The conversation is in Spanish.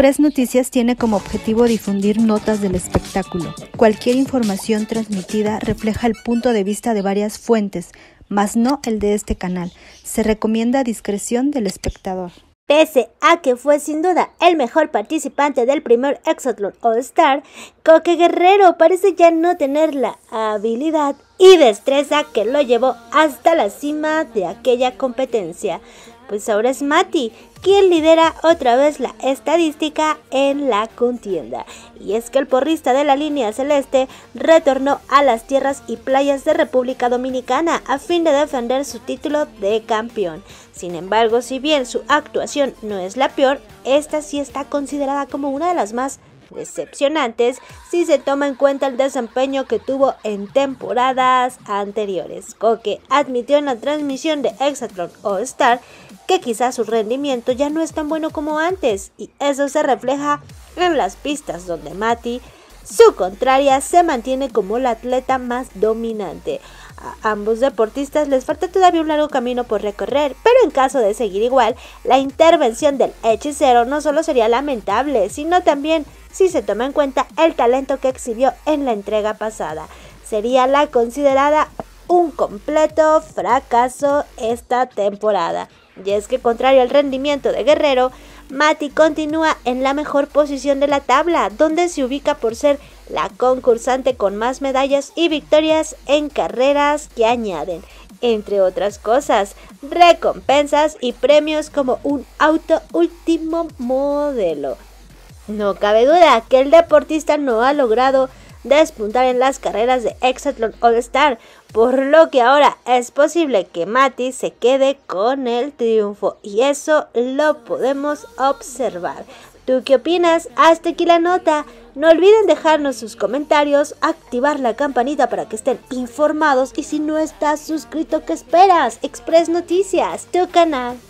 Press Noticias tiene como objetivo difundir notas del espectáculo. Cualquier información transmitida refleja el punto de vista de varias fuentes, mas no el de este canal. Se recomienda discreción del espectador. Pese a que fue sin duda el mejor participante del primer Exatlon All Star, Coque Guerrero parece ya no tener la habilidad y destreza que lo llevó hasta la cima de aquella competencia pues ahora es Mati, quien lidera otra vez la estadística en la contienda. Y es que el porrista de la línea celeste retornó a las tierras y playas de República Dominicana a fin de defender su título de campeón. Sin embargo, si bien su actuación no es la peor, esta sí está considerada como una de las más decepcionantes si se toma en cuenta el desempeño que tuvo en temporadas anteriores. Koke admitió en la transmisión de Exatron All Star que quizás su rendimiento ya no es tan bueno como antes y eso se refleja en las pistas donde Mati su contraria se mantiene como la atleta más dominante. A ambos deportistas les falta todavía un largo camino por recorrer, pero en caso de seguir igual, la intervención del hechicero no solo sería lamentable, sino también si se toma en cuenta el talento que exhibió en la entrega pasada. Sería la considerada un completo fracaso esta temporada. Y es que contrario al rendimiento de Guerrero, Mati continúa en la mejor posición de la tabla, donde se ubica por ser la concursante con más medallas y victorias en carreras que añaden, entre otras cosas, recompensas y premios como un auto último modelo. No cabe duda que el deportista no ha logrado despuntar en las carreras de Exatlon All Star, por lo que ahora es posible que Mati se quede con el triunfo y eso lo podemos observar. ¿Tú qué opinas? Hasta aquí la nota. No olviden dejarnos sus comentarios, activar la campanita para que estén informados y si no estás suscrito, ¿qué esperas? Express Noticias, tu canal.